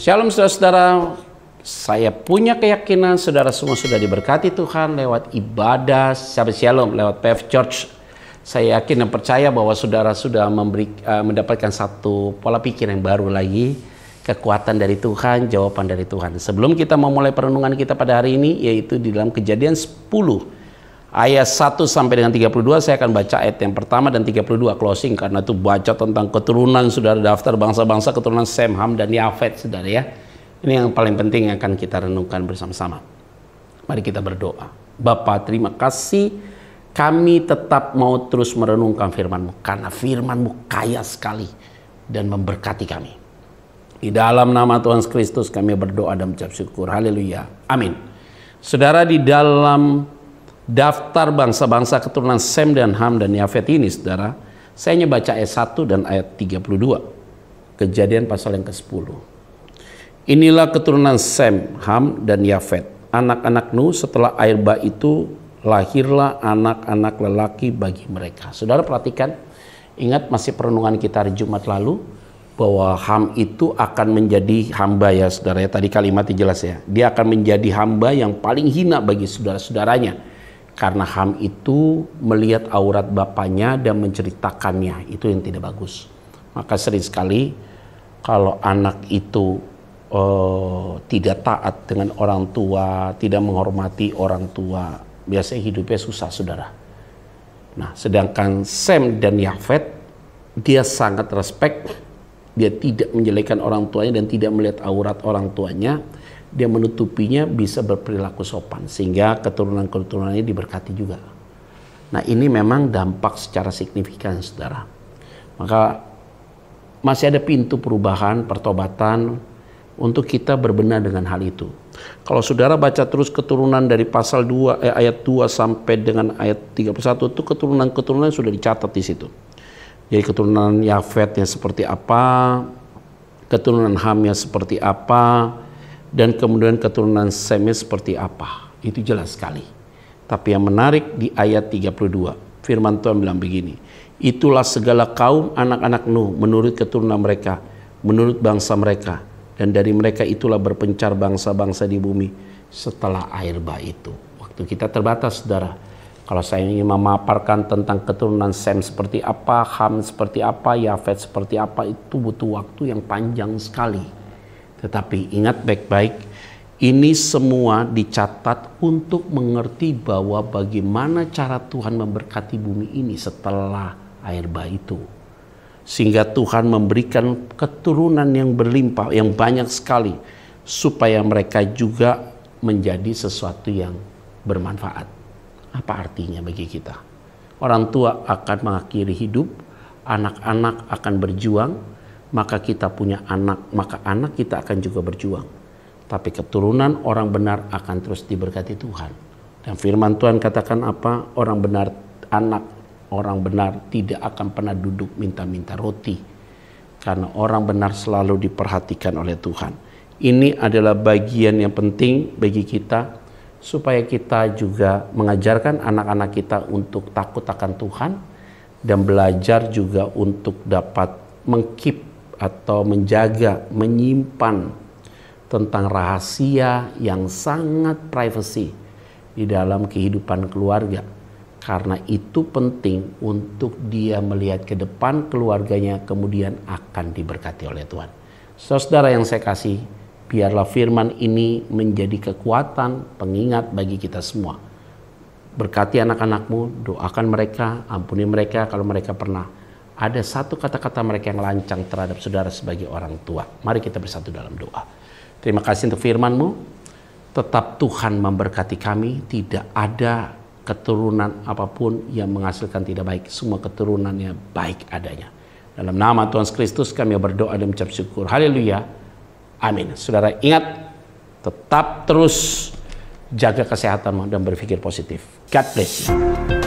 Shalom saudara-saudara, saya punya keyakinan saudara semua sudah diberkati Tuhan lewat ibadah, sampai shalom lewat PF Church. Saya yakin dan percaya bahwa saudara sudah memberi, uh, mendapatkan satu pola pikir yang baru lagi, kekuatan dari Tuhan, jawaban dari Tuhan. Sebelum kita memulai perenungan kita pada hari ini, yaitu di dalam kejadian 10 ayat 1 sampai dengan 32 saya akan baca ayat yang pertama dan 32 closing karena itu baca tentang keturunan saudara daftar bangsa-bangsa keturunan Sem, Ham dan Yafet saudara ya. Ini yang paling penting yang akan kita renungkan bersama-sama. Mari kita berdoa. Bapak terima kasih kami tetap mau terus merenungkan FirmanMu karena FirmanMu kaya sekali dan memberkati kami. Di dalam nama Tuhan Kristus kami berdoa dan mengucap syukur. Haleluya. Amin. Saudara di dalam daftar bangsa-bangsa keturunan Sem dan Ham dan Yafet ini saudara saya hanya baca ayat 1 dan ayat 32 kejadian pasal yang ke-10 inilah keturunan Sem, Ham dan Yafet anak-anak nu setelah air bah itu lahirlah anak-anak lelaki bagi mereka saudara perhatikan ingat masih perenungan kita hari Jumat lalu bahwa Ham itu akan menjadi hamba ya saudara ya tadi kalimatnya jelas ya dia akan menjadi hamba yang paling hina bagi saudara-saudaranya karena Ham itu melihat aurat bapaknya dan menceritakannya, itu yang tidak bagus. Maka sering sekali kalau anak itu uh, tidak taat dengan orang tua, tidak menghormati orang tua, biasanya hidupnya susah, saudara. Nah, sedangkan Sam dan Yafet, dia sangat respect, dia tidak menjelekan orang tuanya dan tidak melihat aurat orang tuanya, dia menutupinya bisa berperilaku sopan sehingga keturunan keturunan ini diberkati juga. Nah, ini memang dampak secara signifikan Saudara. Maka masih ada pintu perubahan, pertobatan untuk kita berbenah dengan hal itu. Kalau Saudara baca terus keturunan dari pasal 2 eh, ayat 2 sampai dengan ayat 31 itu keturunan-keturunan sudah dicatat di situ. Jadi keturunan Yafet yang seperti apa, keturunan Hamnya seperti apa, dan kemudian keturunan Semis seperti apa. Itu jelas sekali. Tapi yang menarik di ayat 32, firman Tuhan bilang begini, itulah segala kaum anak-anak Nuh menurut keturunan mereka, menurut bangsa mereka, dan dari mereka itulah berpencar bangsa-bangsa di bumi setelah air bah itu. Waktu kita terbatas, saudara. Kalau saya ingin memaparkan tentang keturunan Sem seperti apa, Ham seperti apa, Yafet seperti apa, itu butuh waktu yang panjang sekali tetapi ingat baik-baik, ini semua dicatat untuk mengerti bahwa bagaimana cara Tuhan memberkati bumi ini setelah air bah itu. Sehingga Tuhan memberikan keturunan yang berlimpah, yang banyak sekali. Supaya mereka juga menjadi sesuatu yang bermanfaat. Apa artinya bagi kita? Orang tua akan mengakhiri hidup, anak-anak akan berjuang, maka kita punya anak, maka anak kita akan juga berjuang. Tapi keturunan orang benar akan terus diberkati Tuhan. Dan firman Tuhan katakan apa? Orang benar anak, orang benar tidak akan pernah duduk minta-minta roti. Karena orang benar selalu diperhatikan oleh Tuhan. Ini adalah bagian yang penting bagi kita supaya kita juga mengajarkan anak-anak kita untuk takut akan Tuhan dan belajar juga untuk dapat mengkip atau menjaga, menyimpan tentang rahasia yang sangat privacy di dalam kehidupan keluarga. Karena itu penting untuk dia melihat ke depan keluarganya kemudian akan diberkati oleh Tuhan. Saudara yang saya kasih, biarlah firman ini menjadi kekuatan pengingat bagi kita semua. Berkati anak-anakmu, doakan mereka, ampuni mereka kalau mereka pernah ada satu kata-kata mereka yang lancang terhadap saudara sebagai orang tua. Mari kita bersatu dalam doa. Terima kasih untuk FirmanMu. Tetap Tuhan memberkati kami, tidak ada keturunan apapun yang menghasilkan tidak baik. Semua keturunannya baik adanya. Dalam nama Tuhan Kristus kami berdoa dan mencap syukur. Haleluya. Amin. Saudara ingat, tetap terus jaga kesehatanmu dan berpikir positif. God bless you.